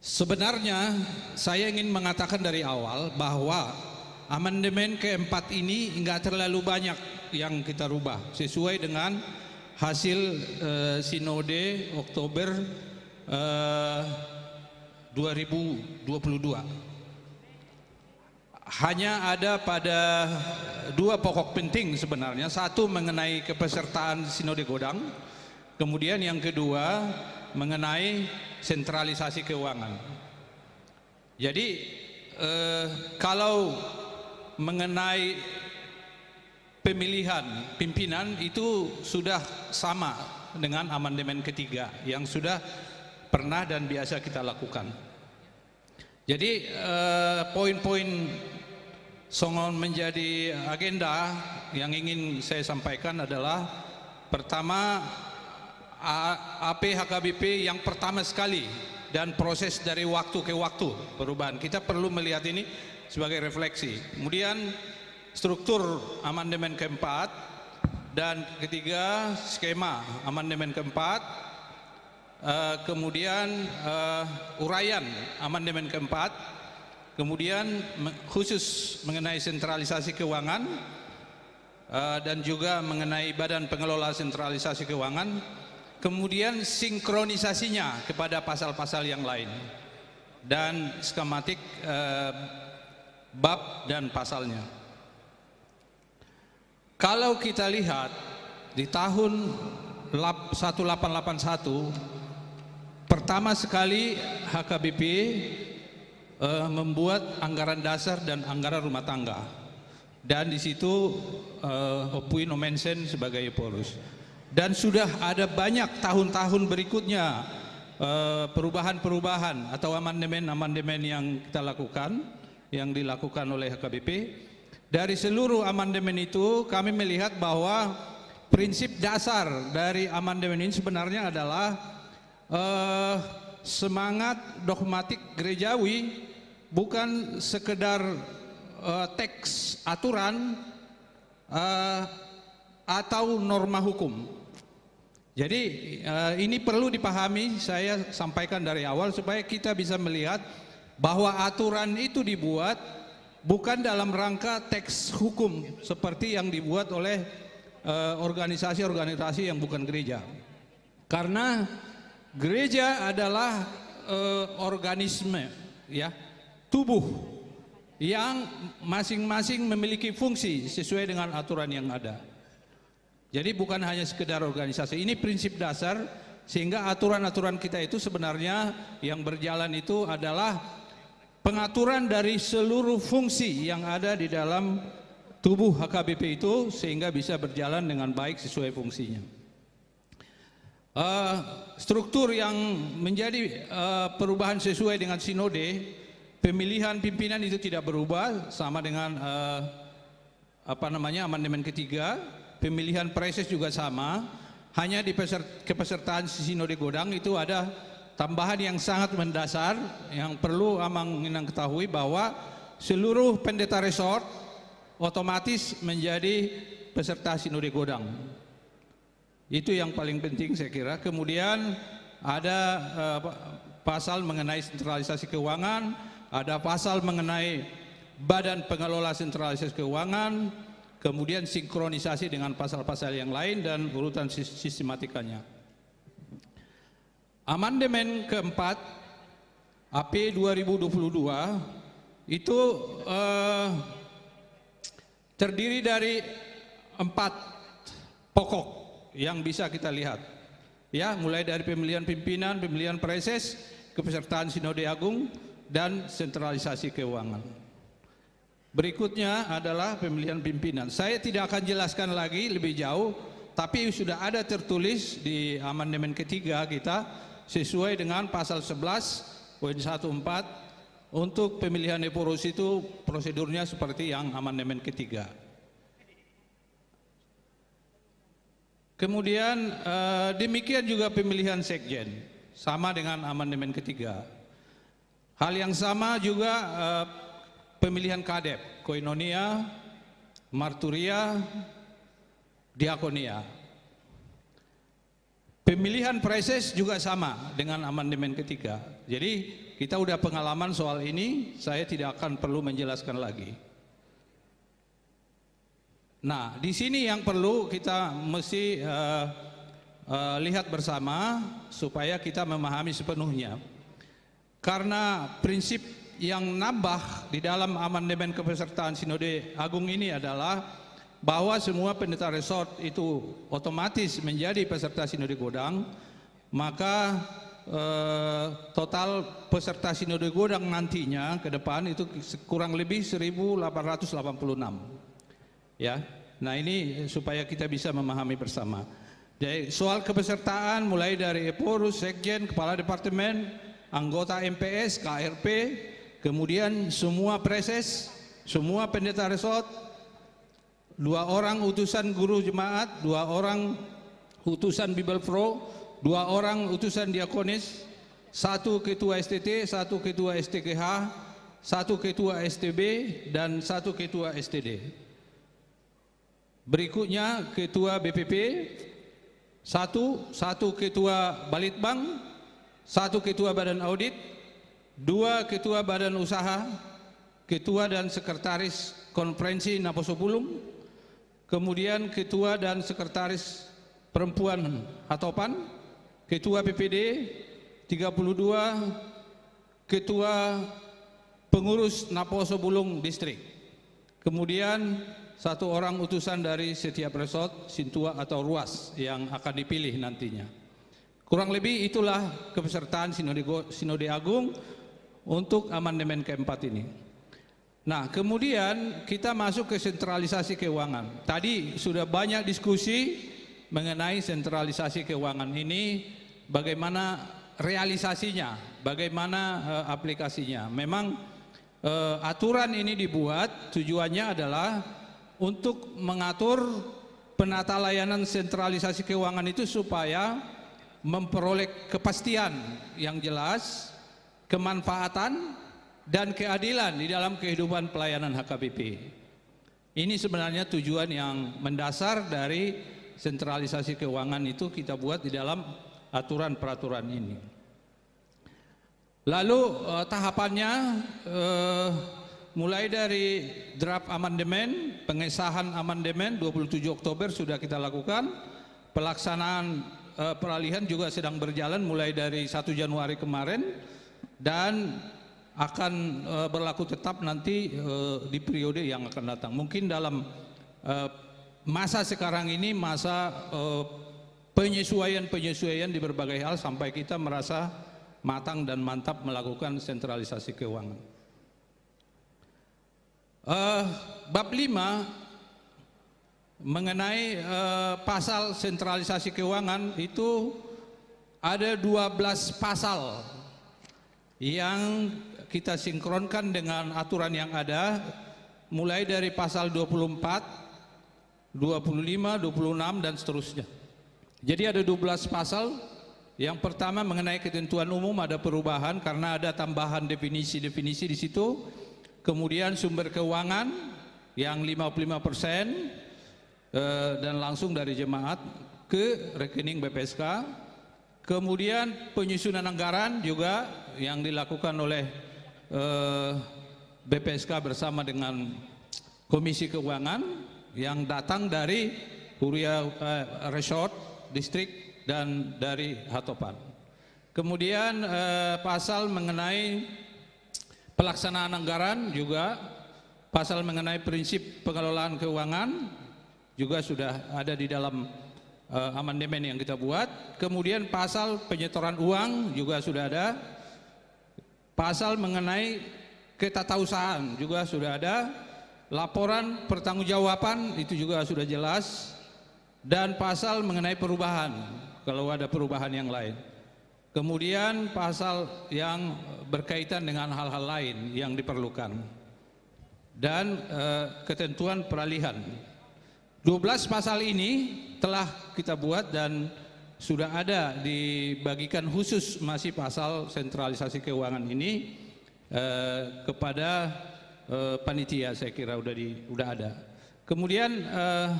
Sebenarnya saya ingin mengatakan dari awal bahwa amandemen keempat ini nggak terlalu banyak yang kita rubah sesuai dengan hasil uh, sinode Oktober eh, uh, 2022. Hanya ada pada dua pokok penting sebenarnya. Satu mengenai kepesertaan sinode Godang, kemudian yang kedua mengenai sentralisasi keuangan. Jadi eh, kalau mengenai pemilihan pimpinan itu sudah sama dengan amandemen ketiga yang sudah pernah dan biasa kita lakukan. Jadi eh, poin-poin eh, Songon menjadi agenda yang ingin saya sampaikan adalah pertama AP HKBP yang pertama sekali dan proses dari waktu ke waktu perubahan. Kita perlu melihat ini sebagai refleksi. Kemudian struktur amandemen keempat dan ketiga skema amandemen keempat eh, kemudian uh, uraian amandemen keempat kemudian khusus mengenai sentralisasi keuangan eh, dan juga mengenai badan pengelola sentralisasi keuangan kemudian sinkronisasinya kepada pasal-pasal yang lain dan skematik eh, bab dan pasalnya. Kalau kita lihat di tahun 1881 pertama sekali HKBP eh, membuat anggaran dasar dan anggaran rumah tangga dan di situ eh, Opuino mention sebagai polus dan sudah ada banyak tahun-tahun berikutnya eh, perubahan-perubahan atau amandemen-amandemen yang kita lakukan yang dilakukan oleh HKBP dari seluruh amandemen itu kami melihat bahwa prinsip dasar dari amandemen ini sebenarnya adalah eh, semangat dogmatik gerejawi bukan sekedar eh, teks aturan eh, atau norma hukum jadi eh, ini perlu dipahami saya sampaikan dari awal supaya kita bisa melihat bahwa aturan itu dibuat bukan dalam rangka teks hukum seperti yang dibuat oleh eh, organisasi-organisasi yang bukan gereja. Karena gereja adalah eh, organisme ya, tubuh yang masing-masing memiliki fungsi sesuai dengan aturan yang ada. Jadi bukan hanya sekedar organisasi. Ini prinsip dasar sehingga aturan-aturan kita itu sebenarnya yang berjalan itu adalah pengaturan dari seluruh fungsi yang ada di dalam tubuh HKBP itu sehingga bisa berjalan dengan baik sesuai fungsinya. Uh, struktur yang menjadi uh, perubahan sesuai dengan sinode, pemilihan pimpinan itu tidak berubah sama dengan uh, apa namanya amandemen ketiga pemilihan preses juga sama, hanya di kepesertaan Sinode Godang itu ada tambahan yang sangat mendasar yang perlu Amang Minang ketahui bahwa seluruh pendeta resort otomatis menjadi peserta Sinode Godang. Itu yang paling penting saya kira. Kemudian ada uh, pasal mengenai sentralisasi keuangan, ada pasal mengenai badan pengelola sentralisasi keuangan, kemudian sinkronisasi dengan pasal-pasal yang lain dan urutan sistematikanya. Amandemen keempat AP 2022 itu eh, terdiri dari empat pokok yang bisa kita lihat. Ya, mulai dari pemilihan pimpinan, pemilihan preses, kepesertaan sinode agung, dan sentralisasi keuangan. Berikutnya adalah pemilihan pimpinan. Saya tidak akan jelaskan lagi lebih jauh, tapi sudah ada tertulis di amandemen ketiga kita sesuai dengan pasal 11 poin 14 untuk pemilihan depurus itu prosedurnya seperti yang amandemen ketiga. Kemudian eh, demikian juga pemilihan sekjen sama dengan amandemen ketiga. Hal yang sama juga eh, pemilihan kadep, koinonia, marturia, diakonia. Pemilihan preses juga sama dengan amandemen ketiga. Jadi kita udah pengalaman soal ini, saya tidak akan perlu menjelaskan lagi. Nah, di sini yang perlu kita mesti uh, uh, lihat bersama supaya kita memahami sepenuhnya. Karena prinsip yang nambah di dalam amandemen kepesertaan Sinode Agung ini adalah bahwa semua pendeta resort itu otomatis menjadi peserta Sinode Godang, maka eh, total peserta Sinode Godang nantinya ke depan itu kurang lebih 1886. Ya. Nah, ini supaya kita bisa memahami bersama. Jadi soal kepesertaan mulai dari Eporus, Sekjen, Kepala Departemen, anggota MPS, KRP, Kemudian semua preses, semua pendeta resort, dua orang utusan guru jemaat, dua orang utusan Bible Pro, dua orang utusan diakonis, satu ketua STT, satu ketua STGH, satu ketua STB, dan satu ketua STD. Berikutnya ketua BPP, satu, satu ketua Balitbang, satu ketua Badan Audit, dua ketua badan usaha, ketua dan sekretaris konferensi Naposo Bulung, kemudian ketua dan sekretaris perempuan atau Pan, ketua PPD 32, ketua pengurus Naposo Bulung distrik. Kemudian satu orang utusan dari setiap resort, Sintua atau Ruas yang akan dipilih nantinya. Kurang lebih itulah kepesertaan Sinode Agung untuk amandemen keempat ini. Nah, kemudian kita masuk ke sentralisasi keuangan. Tadi sudah banyak diskusi mengenai sentralisasi keuangan ini, bagaimana realisasinya, bagaimana uh, aplikasinya. Memang uh, aturan ini dibuat tujuannya adalah untuk mengatur penata layanan sentralisasi keuangan itu supaya memperoleh kepastian yang jelas kemanfaatan, dan keadilan di dalam kehidupan pelayanan HKBP. Ini sebenarnya tujuan yang mendasar dari sentralisasi keuangan itu kita buat di dalam aturan-peraturan ini. Lalu eh, tahapannya eh, mulai dari draft amandemen, pengesahan amandemen 27 Oktober sudah kita lakukan, pelaksanaan eh, peralihan juga sedang berjalan mulai dari 1 Januari kemarin, dan akan uh, berlaku tetap nanti uh, di periode yang akan datang. Mungkin dalam uh, masa sekarang ini masa penyesuaian-penyesuaian di berbagai hal sampai kita merasa matang dan mantap melakukan sentralisasi keuangan. bab 5 mengenai pasal sentralisasi keuangan itu ada 12 pasal yang kita sinkronkan dengan aturan yang ada mulai dari pasal 24, 25, 26 dan seterusnya. Jadi ada 12 pasal. Yang pertama mengenai ketentuan umum ada perubahan karena ada tambahan definisi-definisi di situ. Kemudian sumber keuangan yang 55 persen eh, dan langsung dari jemaat ke rekening BPSK. Kemudian penyusunan anggaran juga yang dilakukan oleh eh, BPSK bersama dengan Komisi Keuangan yang datang dari Huria eh, Resort Distrik dan dari Hatopan. Kemudian eh, pasal mengenai pelaksanaan anggaran juga pasal mengenai prinsip pengelolaan keuangan juga sudah ada di dalam uh, amandemen yang kita buat. Kemudian pasal penyetoran uang juga sudah ada. Pasal mengenai ketatausahaan juga sudah ada. Laporan pertanggungjawaban itu juga sudah jelas. Dan pasal mengenai perubahan kalau ada perubahan yang lain. Kemudian pasal yang berkaitan dengan hal-hal lain yang diperlukan dan e, ketentuan peralihan 12 pasal ini telah kita buat dan sudah ada dibagikan khusus masih pasal sentralisasi keuangan ini eh, kepada eh, panitia saya kira sudah di ada. Kemudian eh,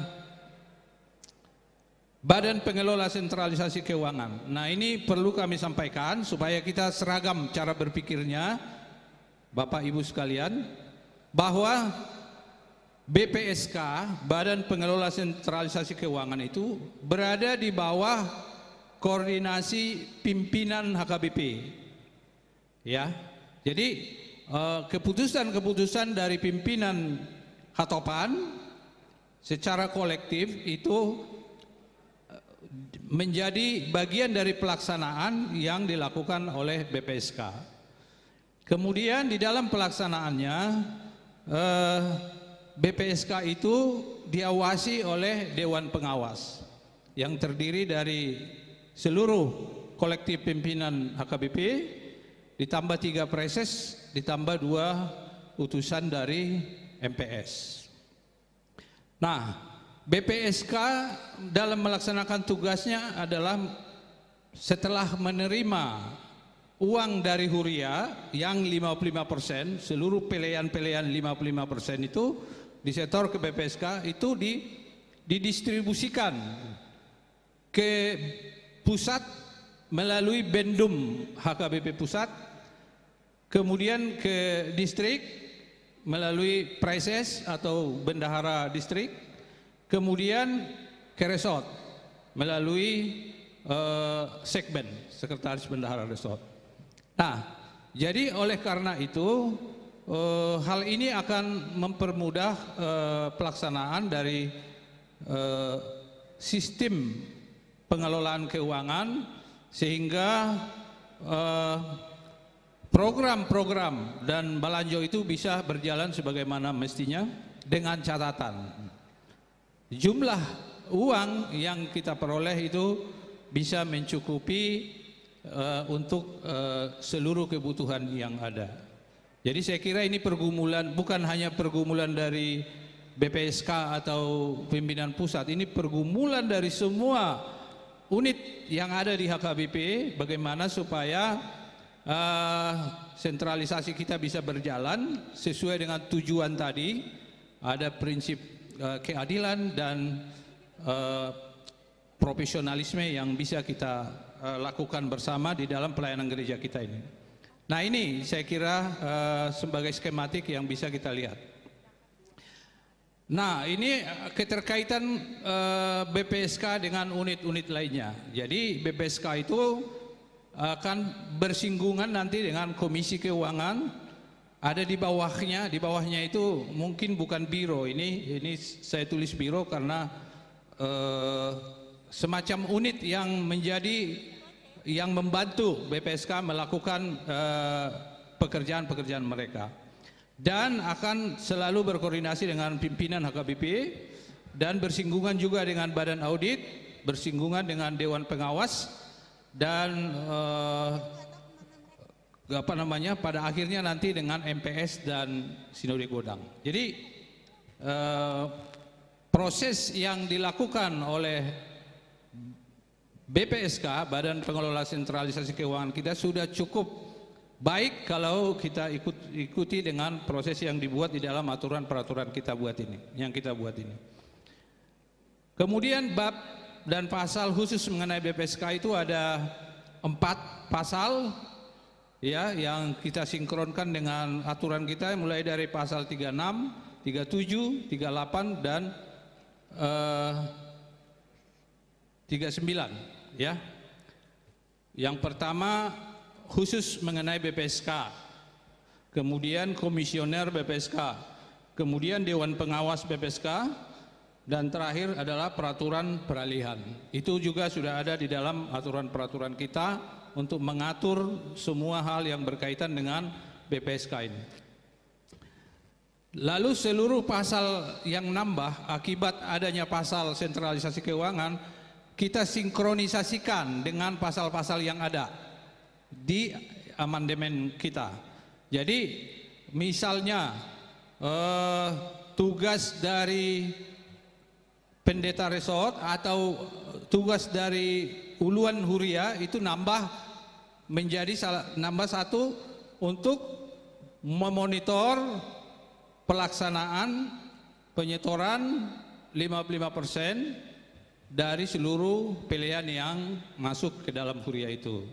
Badan Pengelola Sentralisasi Keuangan. Nah, ini perlu kami sampaikan supaya kita seragam cara berpikirnya Bapak Ibu sekalian bahwa BPSK, Badan Pengelola Sentralisasi Keuangan itu berada di bawah koordinasi pimpinan HKBP. Ya. Jadi eh, keputusan-keputusan dari pimpinan Hatopan secara kolektif itu eh, menjadi bagian dari pelaksanaan yang dilakukan oleh BPSK. Kemudian di dalam pelaksanaannya eh, BPSK itu diawasi oleh Dewan Pengawas yang terdiri dari seluruh kolektif pimpinan HKBP ditambah tiga preses ditambah dua utusan dari MPS. Nah, BPSK dalam melaksanakan tugasnya adalah setelah menerima uang dari Huria yang 55 persen, seluruh pilihan-pilihan 55 persen itu di sektor ke BPSK itu di, didistribusikan ke pusat melalui bendum HKBP pusat kemudian ke distrik melalui prices atau bendahara distrik kemudian ke resort melalui uh, sekben sekretaris bendahara resort nah jadi oleh karena itu uh, hal ini akan mempermudah uh, pelaksanaan dari uh, sistem pengelolaan keuangan sehingga program-program dan balanjo itu bisa berjalan sebagaimana mestinya dengan catatan jumlah uang yang kita peroleh itu bisa mencukupi uh, untuk uh, seluruh kebutuhan yang ada. Jadi saya kira ini pergumulan bukan hanya pergumulan dari BPSK atau pimpinan pusat, ini pergumulan dari semua unit yang ada di HKBP bagaimana supaya uh, sentralisasi kita bisa berjalan sesuai dengan tujuan tadi, ada prinsip uh, keadilan dan uh, profesionalisme yang bisa kita uh, lakukan bersama di dalam pelayanan gereja kita ini. Nah ini saya kira uh, sebagai skematik yang bisa kita lihat. Nah ini eh, keterkaitan eh, BPSK dengan unit-unit lainnya. Jadi BPSK itu akan bersinggungan nanti dengan Komisi Keuangan. Ada di bawahnya, di bawahnya itu mungkin bukan biro. Ini ini saya tulis biro karena uh, semacam unit yang menjadi yang membantu BPSK melakukan eh, pekerjaan-pekerjaan mereka dan akan selalu berkoordinasi dengan pimpinan HKBP dan bersinggungan juga dengan badan audit, bersinggungan dengan dewan pengawas dan uh, apa namanya pada akhirnya nanti dengan MPS dan Sinode Godang. Jadi uh, proses yang dilakukan oleh BPSK, Badan Pengelola Sentralisasi Keuangan kita sudah cukup baik kalau kita ikut, ikuti dengan proses yang dibuat di dalam aturan-peraturan kita buat ini, yang kita buat ini. Kemudian bab dan pasal khusus mengenai BPSK itu ada empat pasal ya yang kita sinkronkan dengan aturan kita mulai dari pasal 36, 37, 38 dan eh, 39 ya. Yang pertama khusus mengenai BPSK, kemudian komisioner BPSK, kemudian dewan pengawas BPSK, dan terakhir adalah peraturan peralihan. Itu juga sudah ada di dalam aturan-peraturan kita untuk mengatur semua hal yang berkaitan dengan BPSK ini. Lalu seluruh pasal yang nambah akibat adanya pasal sentralisasi keuangan kita sinkronisasikan dengan pasal-pasal yang ada di amandemen kita. Jadi misalnya eh, tugas dari pendeta resort atau tugas dari uluan huria itu nambah menjadi salah, nambah satu untuk memonitor pelaksanaan penyetoran 55 persen dari seluruh pilihan yang masuk ke dalam huria itu.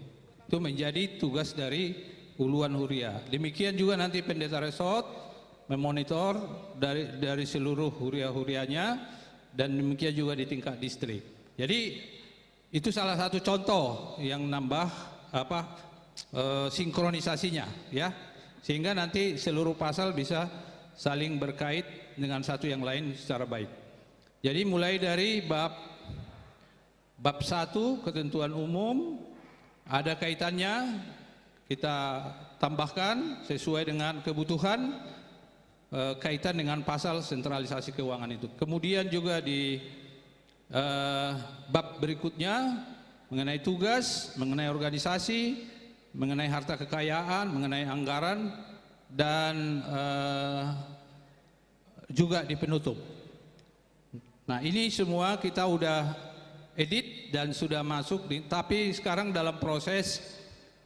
Itu menjadi tugas dari uluan huria. Demikian juga nanti pendeta resort memonitor dari dari seluruh huria-hurianya dan demikian juga di tingkat distrik. Jadi itu salah satu contoh yang nambah apa e, sinkronisasinya ya. Sehingga nanti seluruh pasal bisa saling berkait dengan satu yang lain secara baik. Jadi mulai dari bab bab satu ketentuan umum ada kaitannya kita tambahkan sesuai dengan kebutuhan eh, kaitan dengan pasal sentralisasi keuangan itu. Kemudian juga di eh, bab berikutnya mengenai tugas, mengenai organisasi, mengenai harta kekayaan, mengenai anggaran dan eh, juga di penutup. Nah, ini semua kita sudah edit dan sudah masuk di, tapi sekarang dalam proses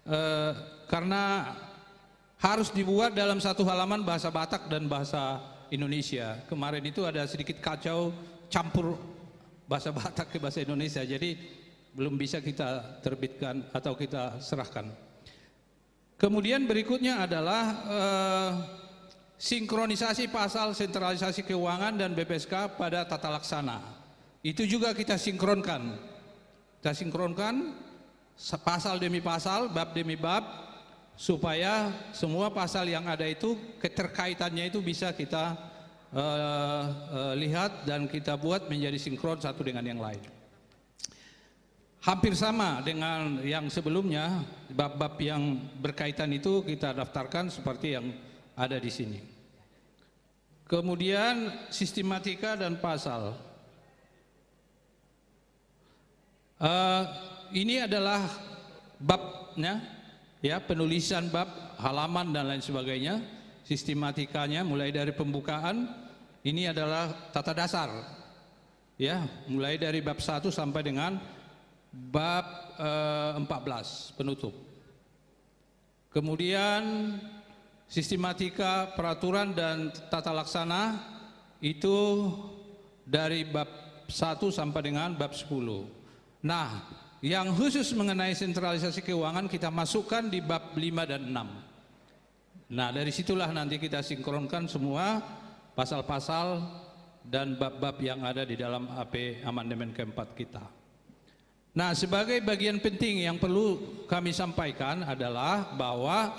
eh, karena harus dibuat dalam satu halaman bahasa Batak dan bahasa Indonesia. Kemarin itu ada sedikit kacau campur bahasa Batak ke bahasa Indonesia. Jadi belum bisa kita terbitkan atau kita serahkan. Kemudian berikutnya adalah eh, sinkronisasi pasal sentralisasi keuangan dan BPSK pada tata laksana. Itu juga kita sinkronkan. Kita sinkronkan pasal demi pasal, bab demi bab supaya semua pasal yang ada itu keterkaitannya itu bisa kita uh, uh, lihat dan kita buat menjadi sinkron satu dengan yang lain. Hampir sama dengan yang sebelumnya, bab-bab yang berkaitan itu kita daftarkan seperti yang ada di sini. Kemudian sistematika dan pasal. Eh, ini adalah babnya, ya penulisan bab, halaman dan lain sebagainya, sistematikanya mulai dari pembukaan. Ini adalah tata dasar, ya mulai dari bab 1 sampai dengan bab uh, eh, 14 penutup. Kemudian sistematika peraturan dan tata laksana itu dari bab 1 sampai dengan bab 10. Nah, yang khusus mengenai sentralisasi keuangan kita masukkan di bab 5 dan 6. Nah, dari situlah nanti kita sinkronkan semua pasal-pasal dan bab-bab yang ada di dalam AP amandemen keempat kita. Nah, sebagai bagian penting yang perlu kami sampaikan adalah bahwa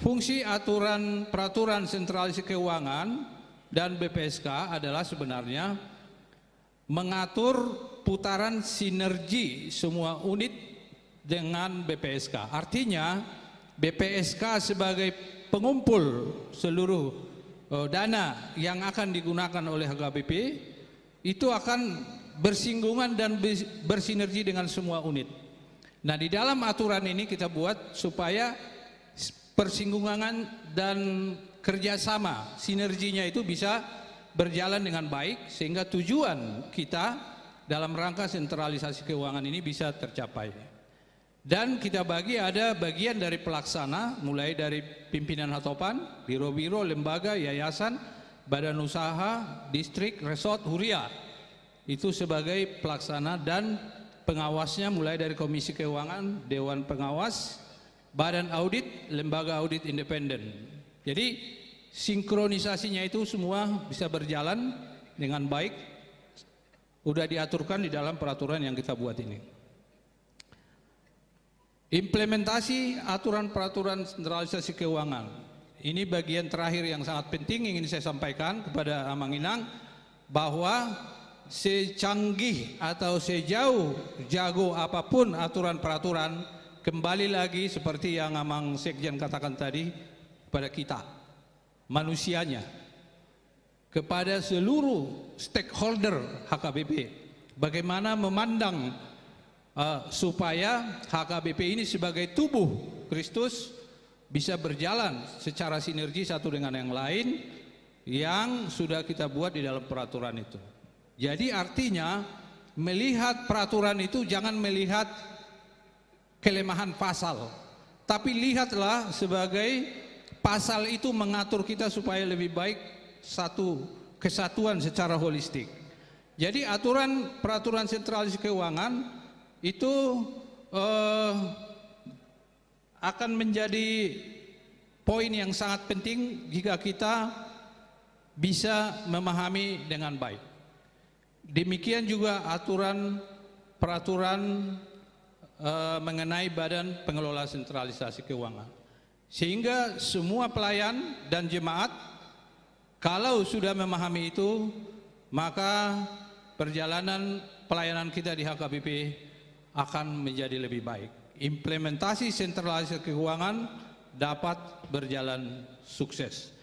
fungsi aturan peraturan sentralisasi keuangan dan BPSK adalah sebenarnya mengatur putaran sinergi semua unit dengan BPSK. Artinya BPSK sebagai pengumpul seluruh uh, dana yang akan digunakan oleh HKBP itu akan bersinggungan dan bersinergi dengan semua unit. Nah, di dalam aturan ini kita buat supaya persinggungan dan kerjasama sinerginya itu bisa berjalan dengan baik sehingga tujuan kita dalam rangka sentralisasi keuangan ini bisa tercapai. Dan kita bagi ada bagian dari pelaksana mulai dari pimpinan hatopan, biro-biro, lembaga, yayasan, badan usaha, distrik, resort, huria. Itu sebagai pelaksana dan pengawasnya mulai dari komisi keuangan, dewan pengawas, badan audit, lembaga audit independen. Jadi sinkronisasinya itu semua bisa berjalan dengan baik sudah diaturkan di dalam peraturan yang kita buat ini implementasi aturan-peraturan sentralisasi keuangan ini bagian terakhir yang sangat penting ingin saya sampaikan kepada Amang Inang bahwa secanggih atau sejauh jago apapun aturan-peraturan kembali lagi seperti yang Amang Sekjen katakan tadi kepada kita manusianya kepada seluruh stakeholder HKBP bagaimana memandang uh, supaya HKBP ini sebagai tubuh Kristus bisa berjalan secara sinergi satu dengan yang lain yang sudah kita buat di dalam peraturan itu. Jadi artinya melihat peraturan itu jangan melihat kelemahan pasal, tapi lihatlah sebagai pasal itu mengatur kita supaya lebih baik satu kesatuan secara holistik. Jadi aturan peraturan sentralis keuangan itu eh, akan menjadi poin yang sangat penting jika kita bisa memahami dengan baik. Demikian juga aturan peraturan eh, mengenai badan pengelola sentralisasi keuangan. Sehingga semua pelayan dan jemaat kalau sudah memahami itu, maka perjalanan pelayanan kita di HKBP akan menjadi lebih baik. Implementasi sentralisasi keuangan dapat berjalan sukses.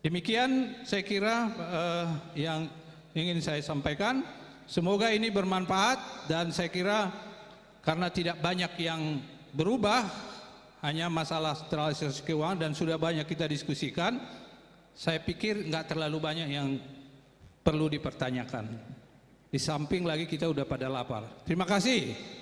Demikian saya kira eh, yang ingin saya sampaikan. Semoga ini bermanfaat dan saya kira karena tidak banyak yang berubah hanya masalah sentralisasi keuangan dan sudah banyak kita diskusikan. Saya pikir nggak terlalu banyak yang perlu dipertanyakan. Di samping lagi kita udah pada lapar. Terima kasih.